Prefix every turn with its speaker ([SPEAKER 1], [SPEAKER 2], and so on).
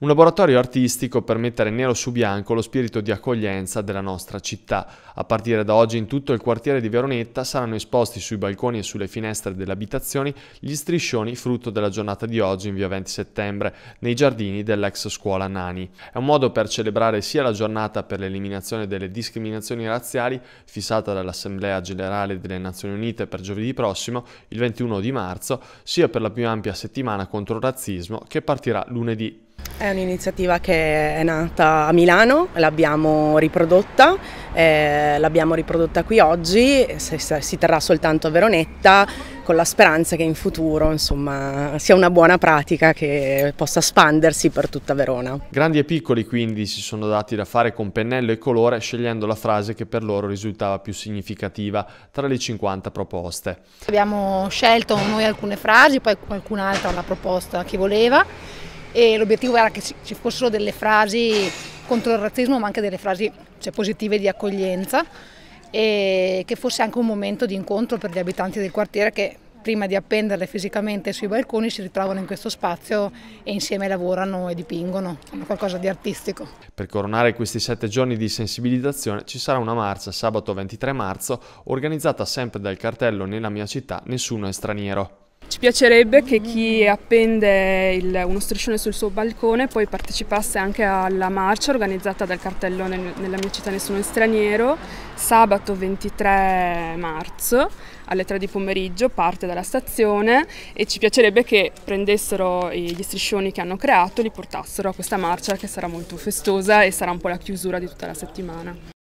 [SPEAKER 1] Un laboratorio artistico per mettere nero su bianco lo spirito di accoglienza della nostra città. A partire da oggi in tutto il quartiere di Veronetta saranno esposti sui balconi e sulle finestre delle abitazioni gli striscioni frutto della giornata di oggi in via 20 settembre, nei giardini dell'ex scuola Nani. È un modo per celebrare sia la giornata per l'eliminazione delle discriminazioni razziali, fissata dall'Assemblea Generale delle Nazioni Unite per giovedì prossimo, il 21 di marzo, sia per la più ampia settimana contro il razzismo che partirà lunedì
[SPEAKER 2] è un'iniziativa che è nata a Milano, l'abbiamo riprodotta, eh, l'abbiamo riprodotta qui oggi, si terrà soltanto a Veronetta con la speranza che in futuro insomma, sia una buona pratica che possa espandersi per tutta Verona.
[SPEAKER 1] Grandi e piccoli quindi si sono dati da fare con pennello e colore scegliendo la frase che per loro risultava più significativa tra le 50 proposte.
[SPEAKER 2] Abbiamo
[SPEAKER 3] scelto noi alcune frasi, poi qualcun'altra una proposta che voleva e l'obiettivo era che ci fossero delle frasi contro il razzismo ma anche delle frasi cioè, positive di accoglienza e che fosse anche un momento di incontro per gli abitanti del quartiere che prima di appenderle fisicamente sui balconi si ritrovano in questo spazio e insieme lavorano e dipingono, fanno qualcosa di artistico.
[SPEAKER 1] Per coronare questi sette giorni di sensibilizzazione ci sarà una marcia sabato 23 marzo organizzata sempre dal cartello Nella mia città nessuno è straniero.
[SPEAKER 4] Ci piacerebbe che chi appende il, uno striscione sul suo balcone poi partecipasse anche alla marcia organizzata dal cartello nel, nella mia città Nessuno è straniero, sabato 23 marzo alle 3 di pomeriggio, parte dalla stazione e ci piacerebbe che prendessero gli striscioni che hanno creato e li portassero
[SPEAKER 1] a questa marcia che sarà molto festosa e sarà un po' la chiusura di tutta la settimana.